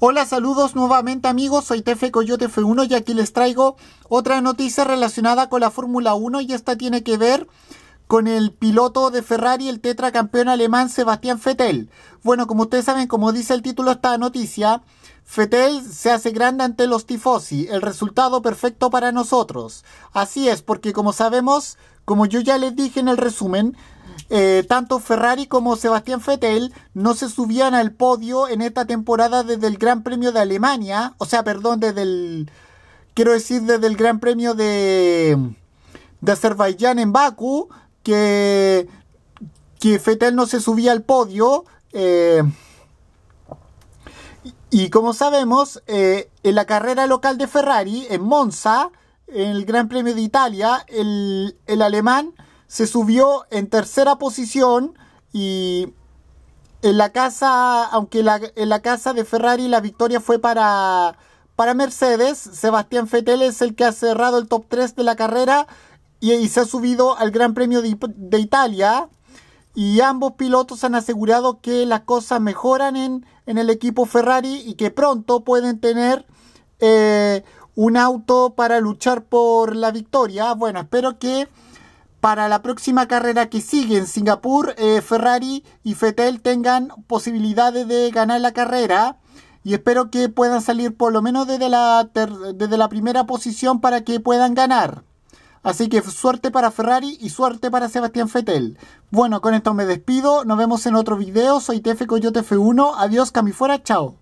Hola, saludos nuevamente amigos, soy Tefe Coyote F1 y aquí les traigo otra noticia relacionada con la Fórmula 1 y esta tiene que ver con el piloto de Ferrari, el tetracampeón alemán Sebastián Vettel. Bueno, como ustedes saben, como dice el título de esta noticia, Vettel se hace grande ante los tifosi, el resultado perfecto para nosotros. Así es, porque como sabemos, como yo ya les dije en el resumen, eh, tanto Ferrari como Sebastián Fettel no se subían al podio en esta temporada desde el Gran Premio de Alemania, o sea, perdón, desde el, quiero decir, desde el Gran Premio de, de Azerbaiyán en Baku que, que Vettel no se subía al podio. Eh, y como sabemos, eh, en la carrera local de Ferrari, en Monza, en el Gran Premio de Italia, el, el alemán se subió en tercera posición y en la casa, aunque en la casa de Ferrari la victoria fue para, para Mercedes, Sebastián Fetel es el que ha cerrado el top 3 de la carrera y, se ha subido al Gran Premio de, Italia. Y ambos pilotos han asegurado que las cosas mejoran en, en el equipo Ferrari y que pronto pueden tener eh, un auto para luchar por la victoria. Bueno, espero que para la próxima carrera que sigue en Singapur, eh, Ferrari y Fettel tengan posibilidades de ganar la carrera. Y espero que puedan salir por lo menos desde la, desde la primera posición para que puedan ganar. Así que suerte para Ferrari y suerte para Sebastián Fettel. Bueno, con esto me despido. Nos vemos en otro video. Soy Tefe Coyote F1. Adiós, Camifuera. Chao.